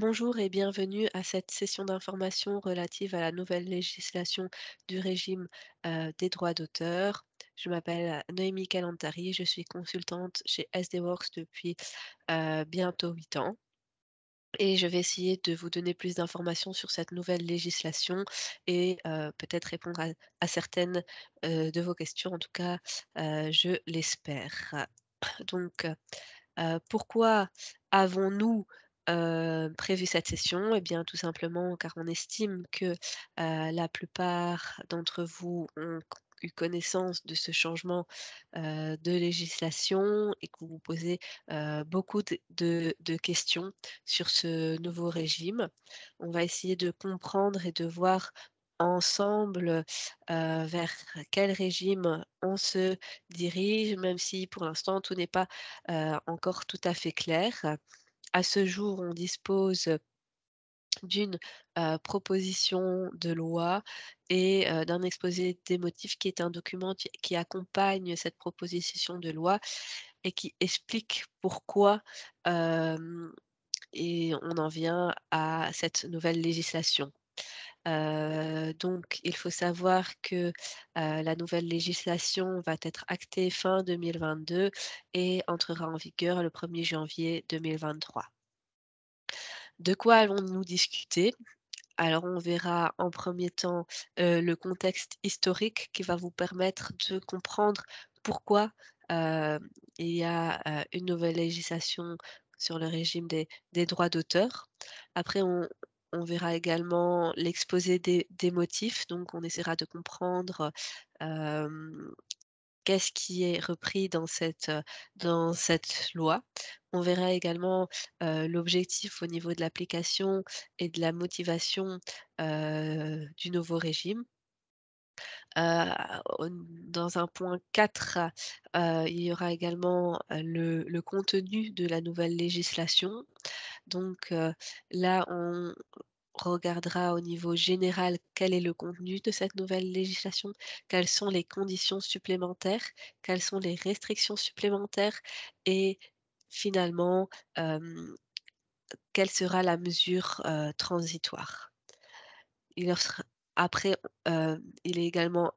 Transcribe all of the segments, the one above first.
Bonjour et bienvenue à cette session d'information relative à la nouvelle législation du régime des droits d'auteur. Je m'appelle Noémie Calantari, je suis consultante chez SDWorks depuis bientôt 8 ans. Et je vais essayer de vous donner plus d'informations sur cette nouvelle législation et peut-être répondre à certaines de vos questions. En tout cas, je l'espère. Donc, pourquoi avons-nous euh, prévu cette session Eh bien, tout simplement car on estime que euh, la plupart d'entre vous ont eu connaissance de ce changement euh, de législation et que vous vous posez beaucoup de, questions sur ce nouveau régime. On va essayer de comprendre et de voir ensemble vers quel régime on se dirige, même si pour l'instant tout n'est pas encore tout à fait clair. À ce jour, on dispose d'une proposition de loi et d'un exposé des motifs qui est un document qui accompagne cette proposition de loi et qui explique pourquoi et on en vient à cette nouvelle législation. Euh, donc, il faut savoir que euh, la nouvelle législation va être actée fin 2022 et entrera en vigueur le 1er janvier 2023. De quoi allons-nous discuter alors on verra en premier temps euh, le contexte historique qui va vous permettre de comprendre pourquoi il y a une nouvelle législation sur le régime des, des droits d'auteur. Après, on, on verra également l'exposé des, motifs, donc on essaiera de comprendre qu'est-ce qui est repris dans cette, dans cette loi. On verra également l'objectif au niveau de l'application et de la motivation du nouveau régime. dans un point 4, il y aura également le contenu de la nouvelle législation. Donc là, on regardera au niveau général quel est le contenu de cette nouvelle législation, quelles sont les conditions supplémentaires, quelles sont les restrictions supplémentaires et finalement, quelle sera la mesure transitoire. après, il est également,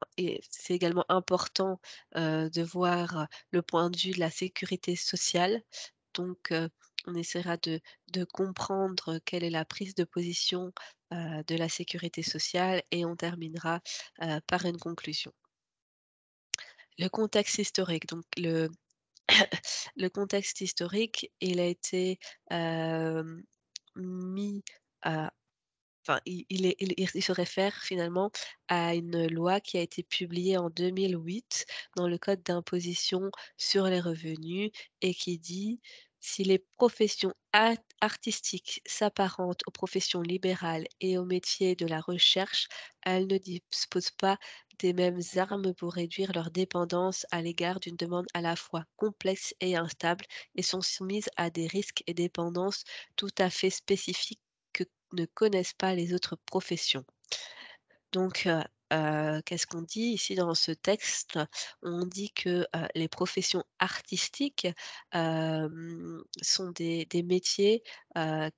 c'est également important de voir le point de vue de la sécurité sociale. Donc, on essaiera de, comprendre quelle est la prise de position euh, de la sécurité sociale et on terminera euh, par une conclusion. Le contexte historique, donc le, contexte historique, il a été euh, mis à Enfin, il, se réfère finalement à une loi qui a été publiée en 2008 dans le Code d'imposition sur les revenus et qui dit si les professions artistiques s'apparentent aux professions libérales et aux métiers de la recherche, elles ne disposent pas des mêmes armes pour réduire leur dépendance à l'égard d'une demande à la fois complexe et instable et sont soumises à des risques et dépendances tout à fait spécifiques que ne connaissent pas les autres professions. Donc, euh, qu'est-ce qu'on dit ici dans ce texte On dit que les professions artistiques sont des, métiers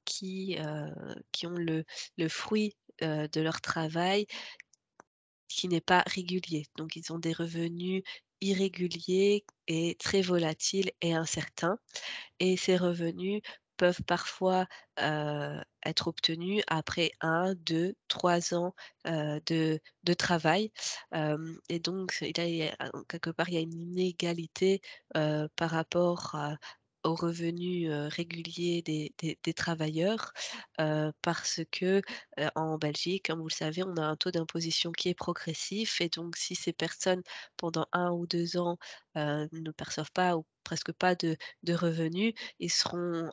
qui, qui ont le, le fruit de leur travail qui n'est pas régulier. Donc ils ont des revenus irréguliers et très volatiles et incertains. Et ces revenus peuvent parfois être obtenus après un, deux, trois ans de, travail. et donc, il a, quelque part, il y a une inégalité par rapport à, aux revenus réguliers des, travailleurs parce que en Belgique, comme vous le savez, on a un taux d'imposition qui est progressif et donc si ces personnes pendant un ou deux ans ne perçoivent pas ou presque pas de, de revenus, ils seront,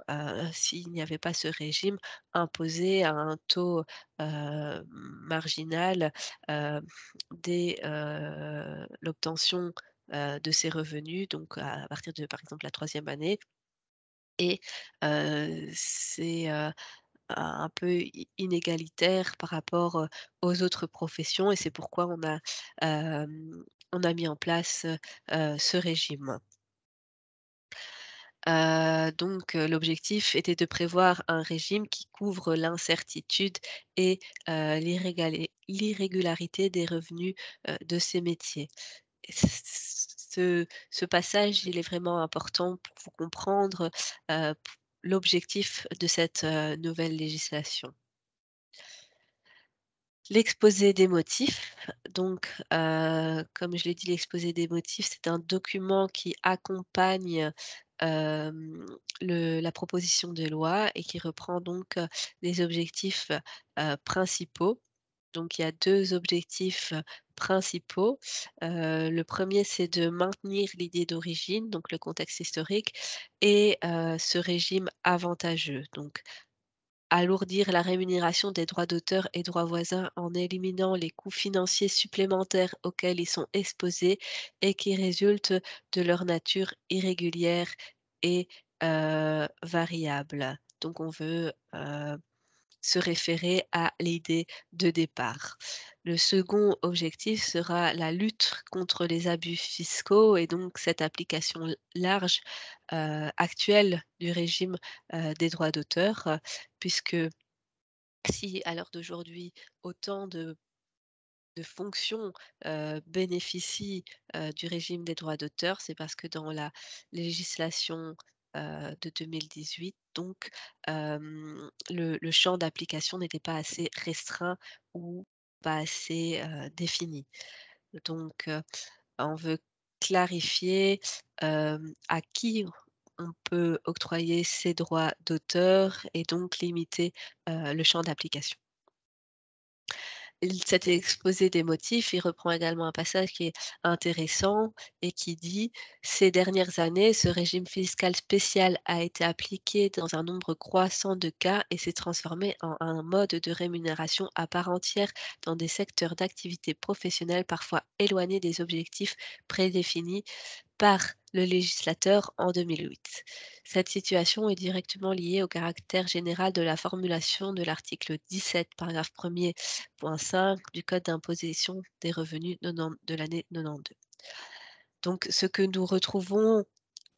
s'il n'y avait pas ce régime, imposés à un taux marginal dès l'obtention de ces revenus, donc à partir de par exemple la troisième année, et c'est un peu inégalitaire par rapport aux autres professions et c'est pourquoi on a, on a mis en place ce régime. donc, l'objectif était de prévoir un régime qui couvre l'incertitude et l'irrégularité des revenus de ces métiers ce, passage, il est vraiment important pour vous comprendre euh, l'objectif de cette euh, nouvelle législation. L'exposé des motifs. Donc, euh, comme je l'ai dit, l'exposé des motifs, c'est un document qui accompagne la proposition de loi et qui reprend donc les objectifs principaux donc il y a deux objectifs principaux. le premier, c'est de maintenir l'idée d'origine, donc le contexte historique, et ce régime avantageux. Donc alourdir la rémunération des droits d'auteur et droits voisins en éliminant les coûts financiers supplémentaires auxquels ils sont exposés et qui résultent de leur nature irrégulière et variable. Donc on veut se référer à l'idée de départ. Le second objectif sera la lutte contre les abus fiscaux et donc cette application large euh, actuelle du régime euh, des droits d'auteur, euh, puisque si à l'heure d'aujourd'hui autant de fonctions bénéficient du régime des droits d'auteur, c'est parce que dans la législation euh, de 2018. Donc, euh, le, champ d'application n'était pas assez restreint ou pas assez euh, défini. Donc, on veut clarifier à qui on peut octroyer ces droits d'auteur et donc limiter le champ d'application cet exposé des motifs, il reprend également un passage qui est intéressant et qui dit Ces dernières années, ce régime fiscal spécial a été appliqué dans un nombre croissant de cas et s'est transformé en un mode de rémunération à part entière dans des secteurs d'activité professionnelle parfois éloignés des objectifs prédéfinis par le législateur en 2008. Cette situation est directement liée au caractère général de la formulation de l'article 17, paragraphe 1er, point 5 du Code d'imposition des revenus de l'année 92. Donc, ce que nous retrouvons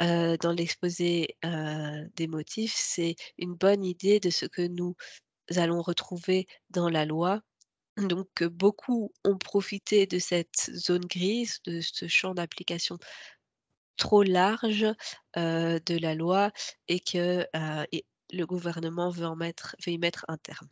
euh, dans l'exposé euh, des motifs, c'est une bonne idée de ce que nous allons retrouver dans la loi. Donc, beaucoup ont profité de cette zone grise, de ce champ d'application trop large de la loi et que le gouvernement veut, en mettre, veut y mettre un terme.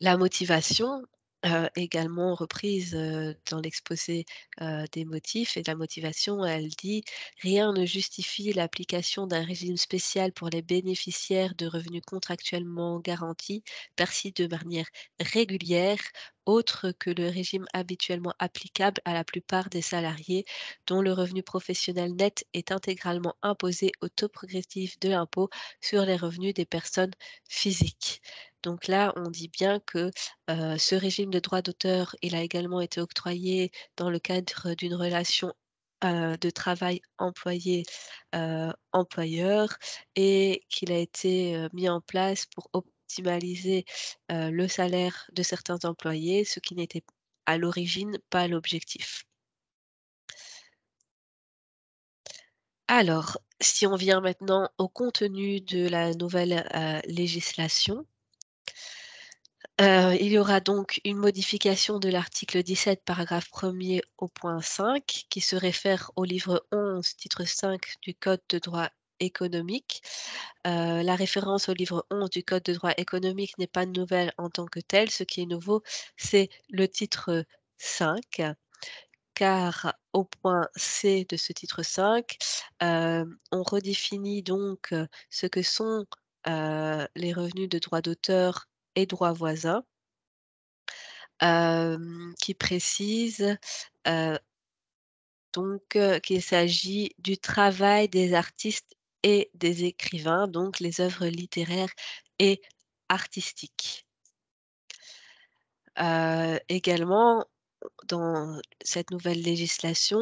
La motivation, euh, également reprise euh, dans l'exposé euh, des motifs et de la motivation, elle dit Rien ne justifie l'application d'un régime spécial pour les bénéficiaires de revenus contractuellement garantis, perçus de manière régulière, autre que le régime habituellement applicable à la plupart des salariés dont le revenu professionnel net est intégralement imposé au taux progressif de l'impôt sur les revenus des personnes physiques. Donc là, on dit bien que ce régime de droit d'auteur, il a également été octroyé dans le cadre d'une relation de travail employé-employeur et qu'il a été mis en place pour optimaliser le salaire de certains employés, ce qui n'était à l'origine pas l'objectif. Alors, si on vient maintenant au contenu de la nouvelle législation, euh, il y aura donc une modification de l'article 17, paragraphe 1er au point 5, qui se réfère au livre 11, titre 5 du Code de droit économique. Euh, la référence au livre 11 du Code de droit économique n'est pas nouvelle en tant que telle. Ce qui est nouveau, c'est le titre 5, car au point C de ce titre 5, euh, on redéfinit donc ce que sont euh, les revenus de droits d'auteur et droits voisins, euh, qui précise euh, donc qu'il s'agit du travail des artistes et des écrivains, donc les œuvres littéraires et artistiques. également, dans cette nouvelle législation,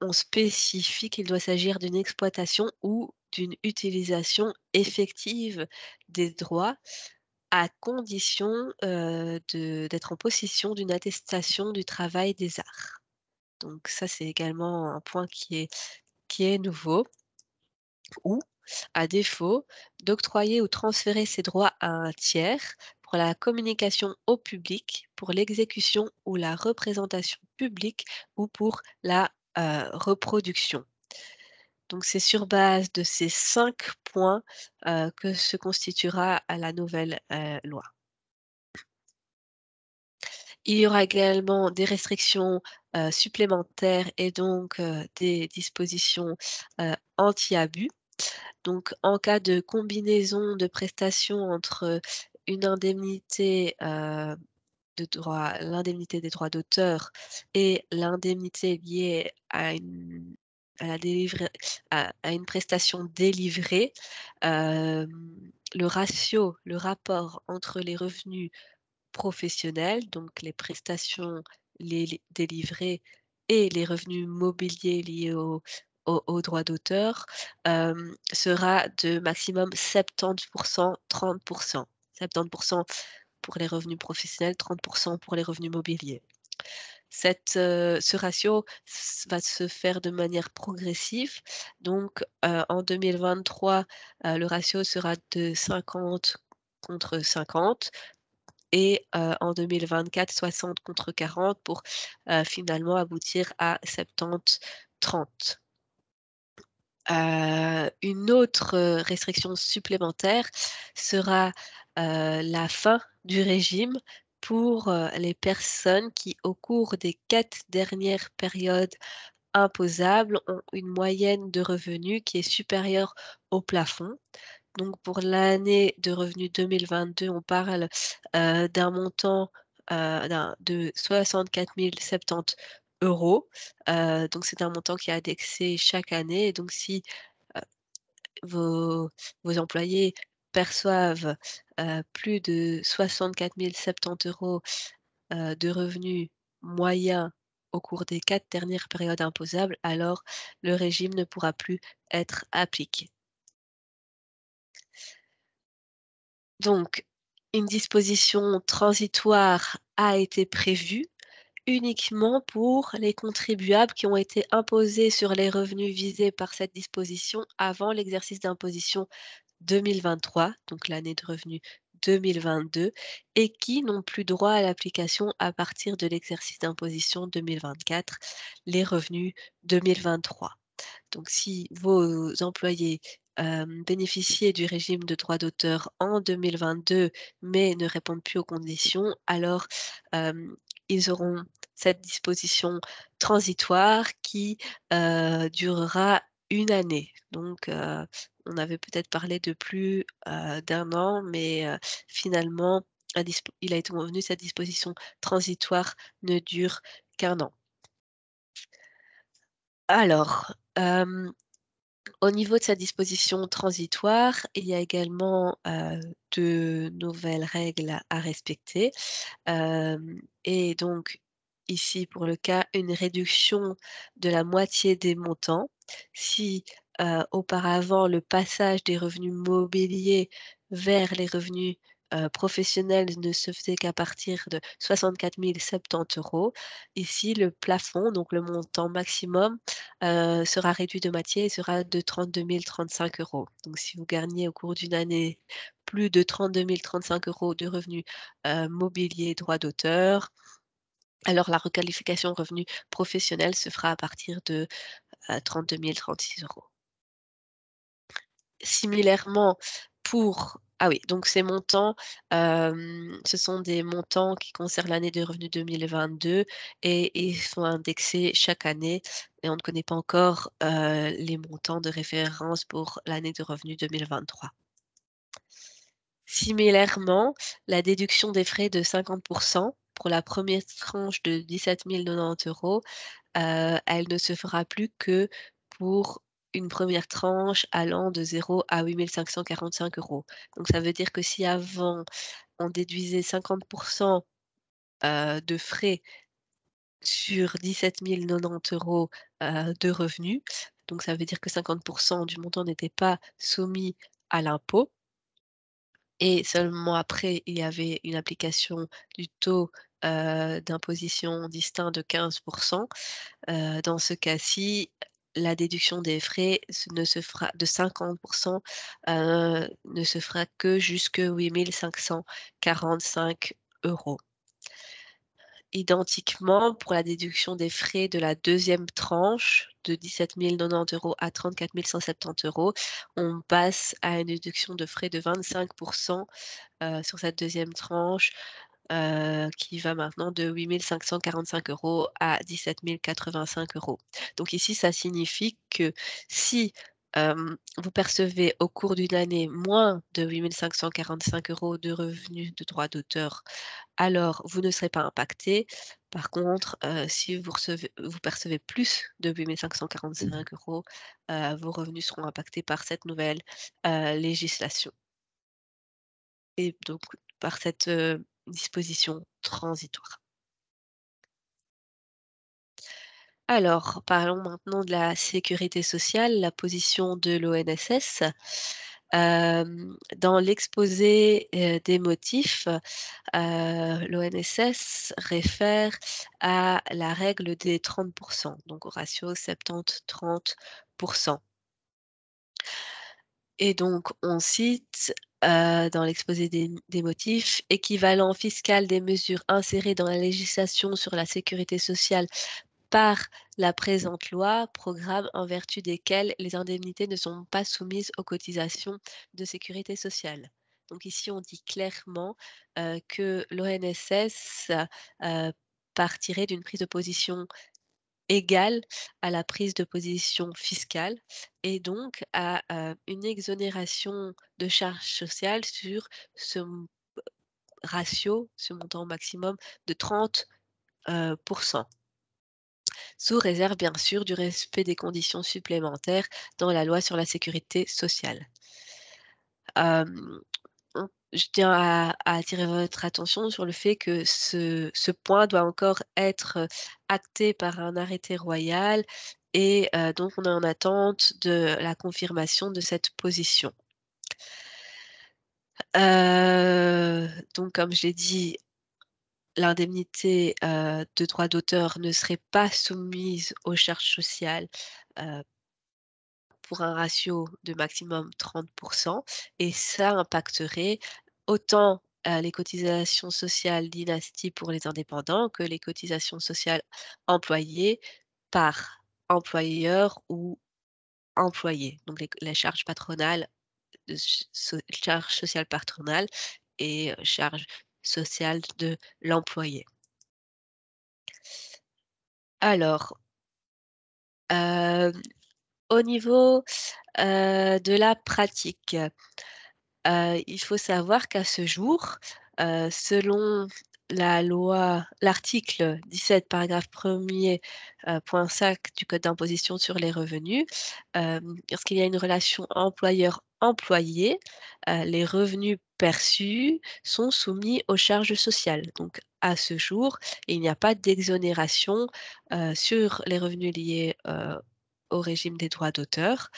on spécifie qu'il doit s'agir d'une exploitation ou d'une utilisation effective des droits à condition d'être en possession d'une attestation du travail des arts. Donc ça, c'est également un point qui est, qui est nouveau. Ou, à défaut, d'octroyer ou transférer ces droits à un tiers pour la communication au public, pour l'exécution ou la représentation publique ou pour la reproduction. Donc c'est sur base de ces cinq points euh, que se constituera euh, la nouvelle euh, loi. Il y aura également des restrictions supplémentaires et donc des dispositions anti-abus. Donc en cas de combinaison de prestations entre une indemnité de droit, l'indemnité des droits d'auteur et l'indemnité liée à une à, une prestation délivrée, le ratio, le rapport entre les revenus professionnels, donc les prestations les, délivrées et les revenus mobiliers liés aux droits d'auteur, sera de maximum 70%, 30%. 70% pour les revenus professionnels, 30% pour les revenus mobiliers ce ratio va se faire de manière progressive. Donc, en 2023, le ratio sera de 50 contre 50 et en 2024, 60 contre 40 pour finalement aboutir à 70-30. une autre restriction supplémentaire sera la fin du régime pour euh, les personnes qui, au cours des quatre dernières périodes imposables, ont une moyenne de revenus qui est supérieure au plafond. Donc pour l'année de revenus 2022, on parle euh, d'un montant euh, de 64 070 euros. donc c'est un montant qui est indexé chaque année. donc si vos, vos employés perçoivent plus de 64 070 euros euh, de revenus moyens au cours des quatre dernières périodes imposables, alors le régime ne pourra plus être appliqué. Donc, une disposition transitoire a été prévue uniquement pour les contribuables qui ont été imposés sur les revenus visés par cette disposition avant l'exercice d'imposition 2023, donc l'année de revenu 2022, et qui n'ont plus droit à l'application à partir de l'exercice d'imposition 2024, les revenus 2023. Donc si vos employés euh, bénéficiaient du régime de droit d'auteur en 2022, mais ne répondent plus aux conditions, alors euh, ils auront cette disposition transitoire qui euh, durera une année. Donc, on avait peut-être parlé de plus d'un an, mais finalement, il a été convenu sa disposition transitoire ne dure qu'un an. Alors, au niveau de sa disposition transitoire, il y a également deux de nouvelles règles à, respecter. et donc, ici, pour le cas, une réduction de la moitié des montants si euh, auparavant le passage des revenus mobiliers vers les revenus euh, professionnels ne se faisait qu'à partir de 64 070 euros. Ici, le plafond, donc le montant maximum, euh, sera réduit de moitié et sera de 32 035 euros. Donc, si vous gagnez au cours d'une année plus de 32 035 euros de revenus mobiliers, droits d'auteur, alors la requalification revenu professionnel se fera à partir de 32 036 euros. Similairement, pour ah oui, donc ces montants, ce sont des montants qui concernent l'année de revenu 2022 et ils sont indexés chaque année. Et on ne connaît pas encore les montants de référence pour l'année de revenu 2023. Similairement, la déduction des frais de 50% pour la première tranche de 17 090 euros, elle ne se fera plus que pour une première tranche allant de 0 à 8 545 euros. Donc ça veut dire que si avant on déduisait 50% euh, de frais sur 17 090 euros euh, de revenus, donc ça veut dire que 50% du montant n'était pas soumis à l'impôt. Et seulement après, il y avait une application du taux euh, d'imposition distinct de 15%. dans ce cas-ci, la déduction des frais ne se fera de 50% euh, ne se fera que jusque 8545 euros. Identiquement, pour la déduction des frais de la deuxième tranche de 17 090 euros à 34 170 euros, on passe à une déduction de frais de 25% euh, sur cette deuxième tranche euh, qui va maintenant de 8 545 euros à 17 085 euros. Donc ici, ça signifie que si vous percevez au cours d'une année moins de 8 545 euros de revenus de droits d'auteur, alors vous ne serez pas impacté. Par contre, euh, si vous, vous, percevez plus de 8 545 euros, euh, vos revenus seront impactés par cette nouvelle législation. Et donc, par cette disposition transitoire. Alors, parlons maintenant de la sécurité sociale, la position de l'ONSS. Euh, dans l'exposé euh, des motifs, euh, l'ONSS réfère à la règle des 30%, donc au ratio 70-30%. Et donc, on cite euh, dans l'exposé des, motifs, équivalent fiscal des mesures insérées dans la législation sur la sécurité sociale par la présente loi, programme en vertu desquels les indemnités ne sont pas soumises aux cotisations de sécurité sociale. Donc ici, on dit clairement euh, que l'ONSS euh, partirait d'une prise de position égal à la prise de position fiscale et donc à euh, une exonération de charges sociales sur ce ratio, ce montant maximum de 30%. Euh, sous réserve bien sûr du respect des conditions supplémentaires dans la loi sur la sécurité sociale je tiens à, attirer votre attention sur le fait que ce, point doit encore être acté par un arrêté royal et donc on est en attente de la confirmation de cette position. donc comme je l'ai dit, l'indemnité de droit d'auteur ne serait pas soumise aux charges sociales pour un ratio de maximum 30%, et ça impacterait autant euh, les cotisations sociales dynastie pour les indépendants que les cotisations sociales employées par employeur ou employé, donc les, charge charges patronales, sociale patronale et euh, charge sociale de l'employé. Alors, euh, au niveau euh, de la pratique, euh, il faut savoir qu'à ce jour, euh, selon la loi, l'article 17, paragraphe 1 point 5 du Code d'imposition sur les revenus, lorsqu'il y a une relation employeur-employé, les revenus perçus sont soumis aux charges sociales. Donc, à ce jour, il n'y a pas d'exonération sur les revenus liés au régime des droits d'auteur.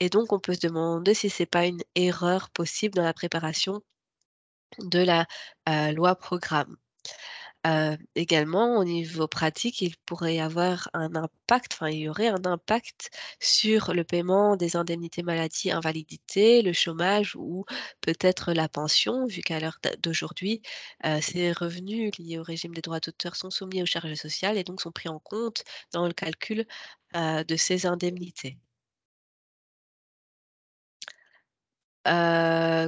Et donc, on peut se demander si ce n'est pas une erreur possible dans la préparation de la euh, loi programme. Euh, également, au niveau pratique, il pourrait y avoir un impact, enfin, il y aurait un impact sur le paiement des indemnités maladie, invalidité, le chômage ou peut-être la pension, vu qu'à l'heure d'aujourd'hui, euh, ces revenus liés au régime des droits d'auteur sont soumis aux charges sociales et donc sont pris en compte dans le calcul euh, de ces indemnités.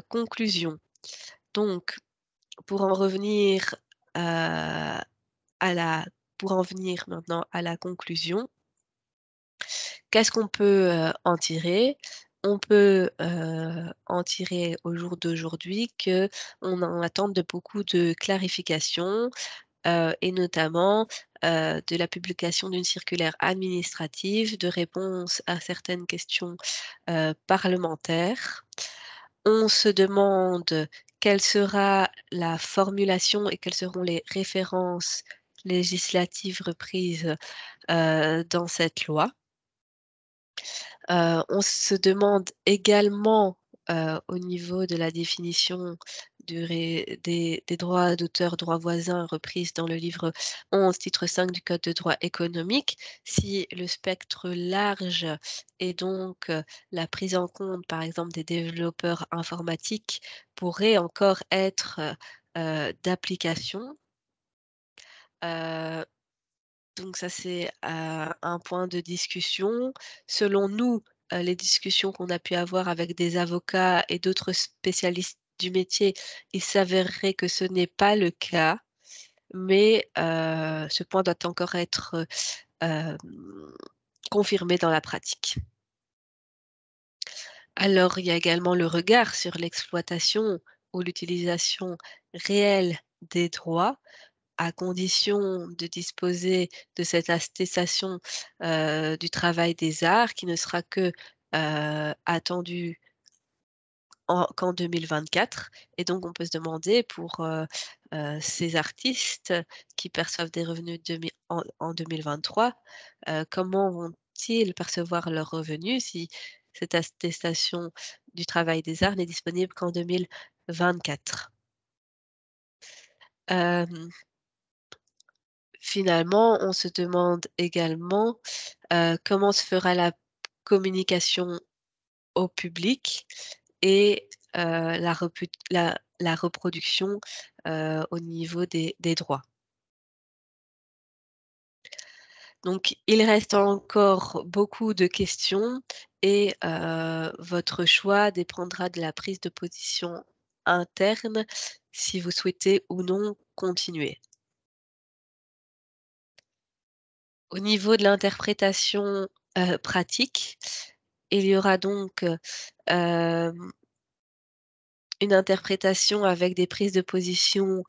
conclusion. Donc, pour en revenir à la, pour en venir maintenant à la conclusion, qu'est-ce qu'on peut euh, en tirer on peut euh, en tirer au jour d'aujourd'hui qu'on en attend de beaucoup de clarifications euh, et notamment de la publication d'une circulaire administrative de réponse à certaines questions parlementaires. On se demande quelle sera la formulation et quelles seront les références législatives reprises euh, dans cette loi. Euh, on se demande également euh, au niveau de la définition des, droits d'auteur, droits voisins reprises dans le livre 11, titre 5 du Code de droit économique, si le spectre large et donc euh, la prise en compte, par exemple, des développeurs informatiques pourrait encore être euh, d'application. donc ça c'est un point de discussion. Selon nous, euh, les discussions qu'on a pu avoir avec des avocats et d'autres spécialistes du métier, il s'avérerait que ce n'est pas le cas, mais euh, ce point doit encore être euh, confirmé dans la pratique. Alors, il y a également le regard sur l'exploitation ou l'utilisation réelle des droits à condition de disposer de cette attestation du travail des arts qui ne sera que attendue qu'en 2024. Et donc, on peut se demander pour ces artistes qui perçoivent des revenus en, 2023, comment vont-ils percevoir leurs revenus si cette attestation du travail des arts n'est disponible qu'en 2024 finalement, on se demande également euh, comment se fera la communication au public et euh, la, reproduction euh, au niveau des, des, droits. Donc, il reste encore beaucoup de questions et votre choix dépendra de la prise de position interne si vous souhaitez ou non continuer. Au niveau de l'interprétation pratique, il y aura donc une interprétation avec des prises de position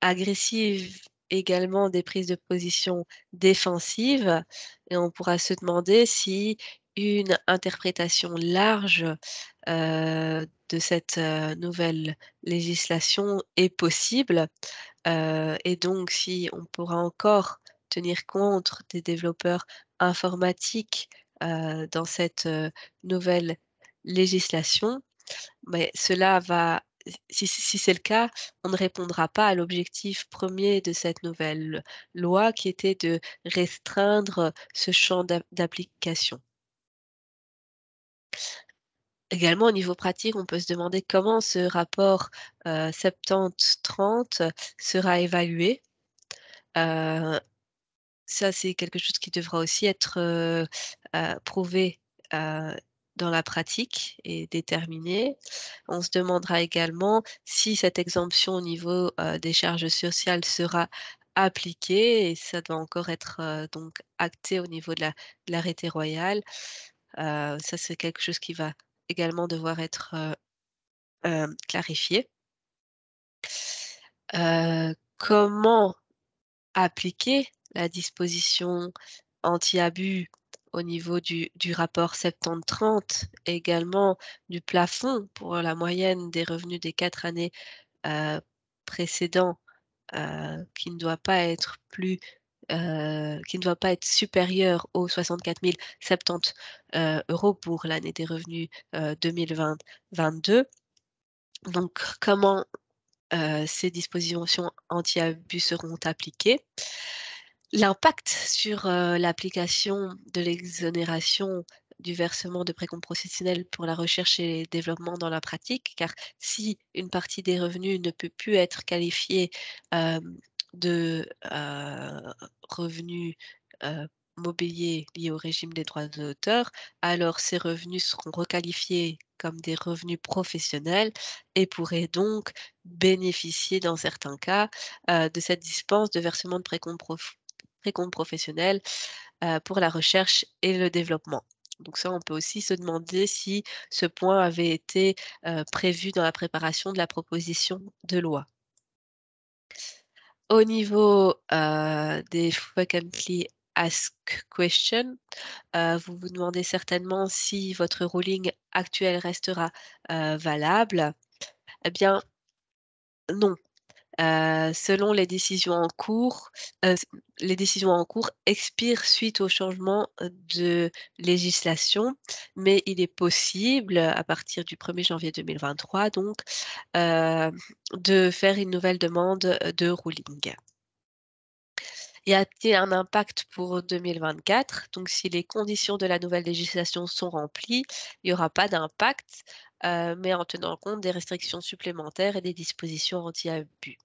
agressives, également des prises de position défensives, et on pourra se demander si une interprétation large de cette nouvelle législation est possible. et donc, si on pourra encore tenir compte des développeurs informatiques dans cette nouvelle législation. Mais cela va, si, c'est le cas, on ne répondra pas à l'objectif premier de cette nouvelle loi qui était de restreindre ce champ d'application. Également, au niveau pratique, on peut se demander comment ce rapport 70-30 sera évalué ça, c'est quelque chose qui devra aussi être prouvé dans la pratique et déterminé. On se demandera également si cette exemption au niveau des charges sociales sera appliquée et ça doit encore être donc acté au niveau de l'arrêté royal. ça, c'est quelque chose qui va également devoir être clarifié. comment appliquer la disposition anti-abus au niveau du, rapport 70-30, également du plafond pour la moyenne des revenus des quatre années euh, précédentes, euh, qui ne doit pas être plus euh, qui ne doit pas être supérieur aux 64 070 euros pour l'année des revenus 2022. Donc, comment ces dispositions anti-abus seront appliquées L'impact sur l'application de l'exonération du versement de précompte professionnel pour la recherche et le développement dans la pratique, car si une partie des revenus ne peut plus être qualifiée de revenus mobiliers liés au régime des droits d'auteur, alors ces revenus seront requalifiés comme des revenus professionnels et pourraient donc bénéficier dans certains cas de cette dispense de versement de précompte professionnel très professionnel professionnel pour la recherche et le développement. Donc ça, on peut aussi se demander si ce point avait été prévu dans la préparation de la proposition de loi. Au niveau des frequently asked questions, vous vous demandez certainement si votre ruling actuel restera valable. Eh bien, non, selon les décisions en cours, les décisions en cours expirent suite au changement de législation, mais il est possible, à partir du 1er janvier 2023, donc, de faire une nouvelle demande de ruling. Y a un impact pour 2024 Donc, si les conditions de la nouvelle législation sont remplies, il n'y aura pas d'impact euh, mais en tenant compte des restrictions supplémentaires et des dispositions anti-abus.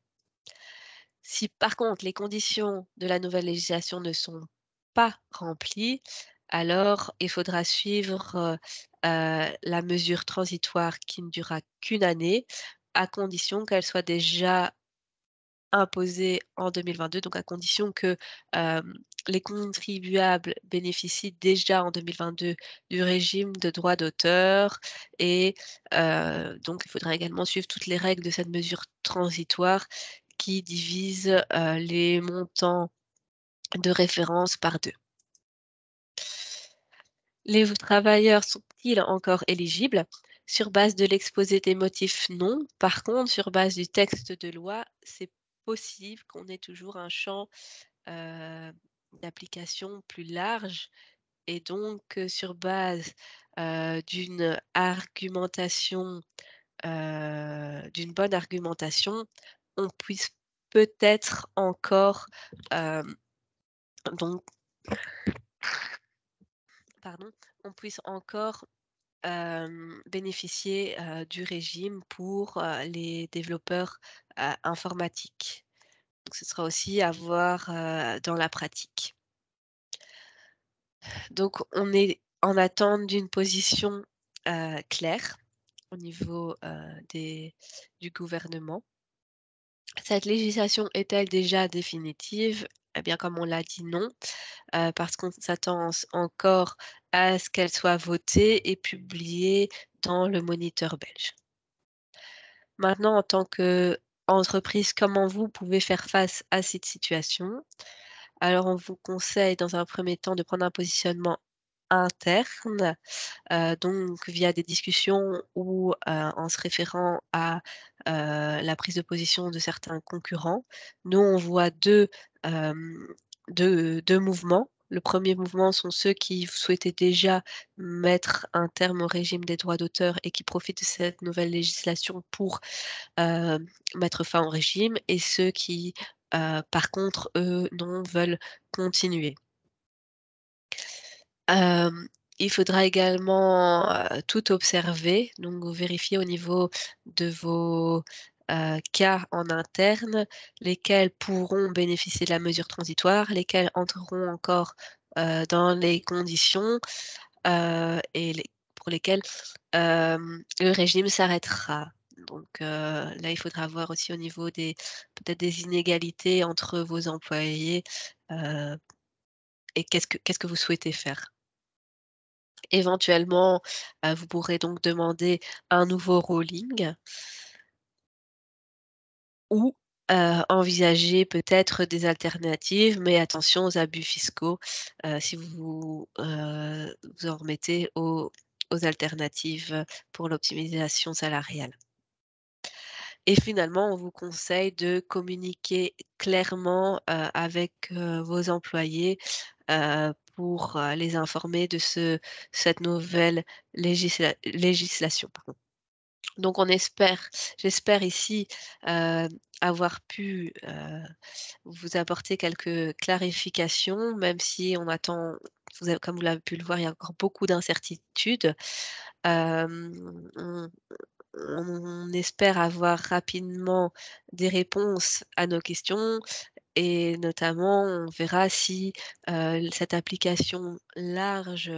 Si par contre les conditions de la nouvelle législation ne sont pas remplies, alors il faudra suivre euh, la mesure transitoire qui ne durera qu'une année, à condition qu'elle soit déjà imposé en 2022, donc à condition que les contribuables bénéficient déjà en 2022 du régime de droit d'auteur et donc il faudra également suivre toutes les règles de cette mesure transitoire qui divise les montants de référence par deux. Les travailleurs sont-ils encore éligibles sur base de l'exposé des motifs, non. Par contre, sur base du texte de loi, c'est possible qu'on ait toujours un champ d'application plus large et donc sur base d'une argumentation, d'une bonne argumentation, on puisse peut-être encore donc pardon, on puisse encore bénéficier du régime pour les développeurs informatiques. ce sera aussi à voir dans la pratique. Donc, on est en attente d'une position claire au niveau des, du gouvernement. Cette législation est-elle déjà définitive eh bien, comme on l'a dit, non, parce qu'on s'attend encore à ce qu'elle soit votée et publiée dans le moniteur belge. Maintenant, en tant qu'entreprise, comment vous pouvez faire face à cette situation Alors, on vous conseille dans un premier temps de prendre un positionnement interne, euh, donc via des discussions ou euh, en se référant à euh, la prise de position de certains concurrents. Nous, on voit deux, deux mouvements. Le premier mouvement sont ceux qui souhaitaient déjà mettre un terme au régime des droits d'auteur et qui profitent de cette nouvelle législation pour mettre fin au régime, et ceux qui, par contre, eux, non, veulent continuer il faudra également tout observer, donc vérifier au niveau de vos cas en interne, lesquels pourront bénéficier de la mesure transitoire, lesquels entreront encore dans les conditions et pour lesquelles le régime s'arrêtera. Donc là, il faudra voir aussi au niveau des peut-être des inégalités entre vos employés et qu'est-ce que vous souhaitez faire. Éventuellement, euh, vous pourrez donc demander un nouveau rolling ou euh, envisager peut-être des alternatives, mais attention aux abus fiscaux euh, si vous vous en remettez aux, aux alternatives pour l'optimisation salariale. Et finalement, on vous conseille de communiquer clairement avec vos employés pour les informer de ce, cette nouvelle législation. Donc on espère, j'espère ici avoir pu vous apporter quelques clarifications, même si on attend, vous comme vous l'avez pu le voir, il y a encore beaucoup d'incertitudes on espère avoir rapidement des réponses à nos questions et notamment on verra si euh, cette application large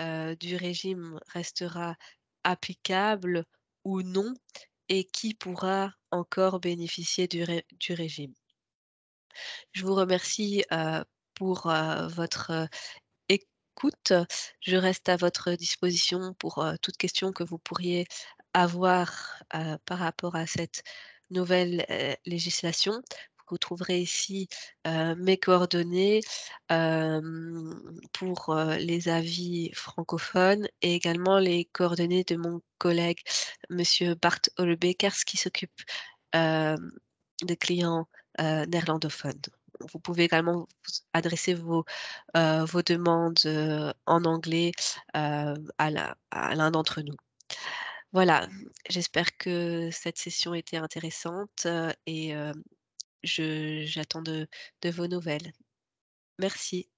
euh, du régime restera applicable ou non et qui pourra encore bénéficier du, régime. Je vous remercie euh, pour votre écoute. Je reste à votre disposition pour toute question que vous pourriez avoir par rapport à cette nouvelle législation. Vous trouverez ici mes coordonnées pour les avis francophones et également les coordonnées de mon collègue, Monsieur Bart Olbekers, qui s'occupe des clients néerlandophones vous pouvez également adresser vos, vos demandes en anglais à l'un d'entre nous. Voilà, j'espère que cette session était intéressante euh, et euh, j'attends de vos nouvelles. Merci.